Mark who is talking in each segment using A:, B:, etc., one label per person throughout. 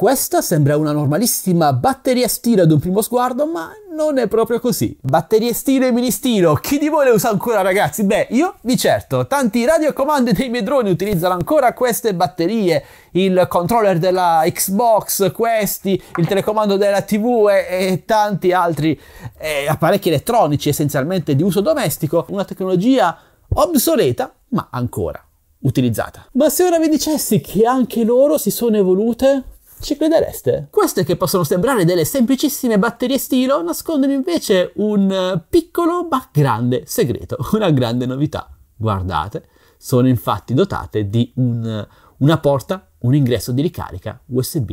A: Questa sembra una normalissima batteria stile ad un primo sguardo, ma non è proprio così. Batterie stile e mini stilo, chi di voi le usa ancora ragazzi? Beh, io di certo, tanti radiocomandi dei miei droni utilizzano ancora queste batterie, il controller della Xbox, questi, il telecomando della TV e, e tanti altri eh, apparecchi elettronici essenzialmente di uso domestico, una tecnologia obsoleta, ma ancora utilizzata. Ma se ora vi dicessi che anche loro si sono evolute ci credereste? Queste che possono sembrare delle semplicissime batterie stilo nascondono invece un eh, piccolo ma grande segreto, una grande novità. Guardate, sono infatti dotate di un, eh, una porta, un ingresso di ricarica USB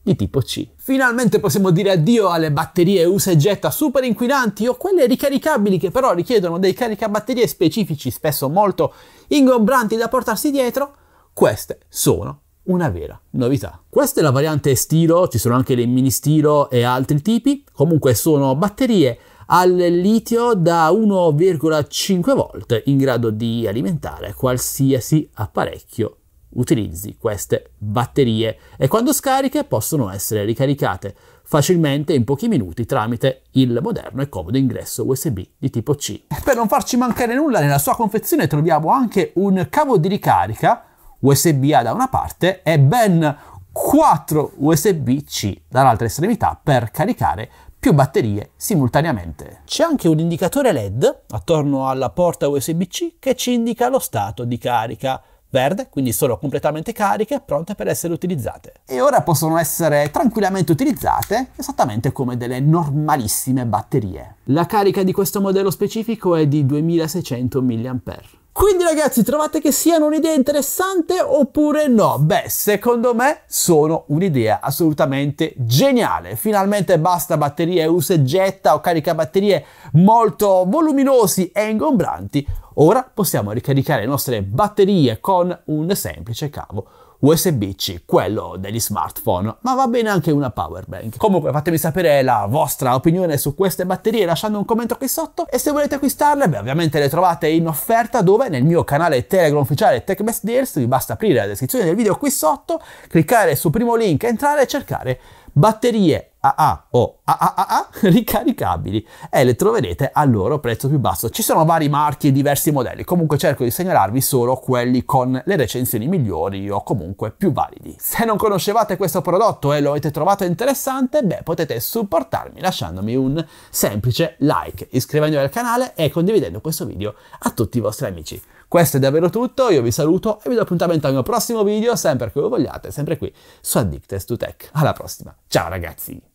A: di tipo C. Finalmente possiamo dire addio alle batterie usa e getta super inquinanti o quelle ricaricabili che però richiedono dei caricabatterie specifici, spesso molto ingombranti da portarsi dietro. Queste sono una vera novità. Questa è la variante stilo, ci sono anche le mini stilo e altri tipi, comunque sono batterie al litio da 1,5 volt in grado di alimentare qualsiasi apparecchio utilizzi queste batterie e quando scariche possono essere ricaricate facilmente in pochi minuti tramite il moderno e comodo ingresso USB di tipo C. Per non farci mancare nulla, nella sua confezione troviamo anche un cavo di ricarica USB-A da una parte e ben 4 USB-C dall'altra estremità per caricare più batterie simultaneamente. C'è anche un indicatore LED attorno alla porta USB-C che ci indica lo stato di carica verde, quindi sono completamente cariche pronte per essere utilizzate. E ora possono essere tranquillamente utilizzate esattamente come delle normalissime batterie. La carica di questo modello specifico è di 2600 mAh. Quindi ragazzi, trovate che siano un'idea interessante oppure no? Beh, secondo me sono un'idea assolutamente geniale. Finalmente basta batterie usa e getta o caricabatterie molto voluminosi e ingombranti. Ora possiamo ricaricare le nostre batterie con un semplice cavo USB-C, quello degli smartphone, ma va bene anche una power bank. Comunque fatemi sapere la vostra opinione su queste batterie lasciando un commento qui sotto e se volete acquistarle, beh ovviamente le trovate in offerta dove nel mio canale Telegram ufficiale Tech Best Deals vi basta aprire la descrizione del video qui sotto, cliccare sul primo link, entrare e cercare batterie AAA o AAAA ricaricabili e eh, le troverete al loro prezzo più basso. Ci sono vari marchi e diversi modelli, comunque cerco di segnalarvi solo quelli con le recensioni migliori o comunque più validi. Se non conoscevate questo prodotto e lo avete trovato interessante, beh potete supportarmi lasciandomi un semplice like, iscrivendovi al canale e condividendo questo video a tutti i vostri amici. Questo è davvero tutto, io vi saluto e vi do appuntamento al mio prossimo video, sempre che voi vogliate, sempre qui su Addictest to Tech. Alla prossima, ciao ragazzi!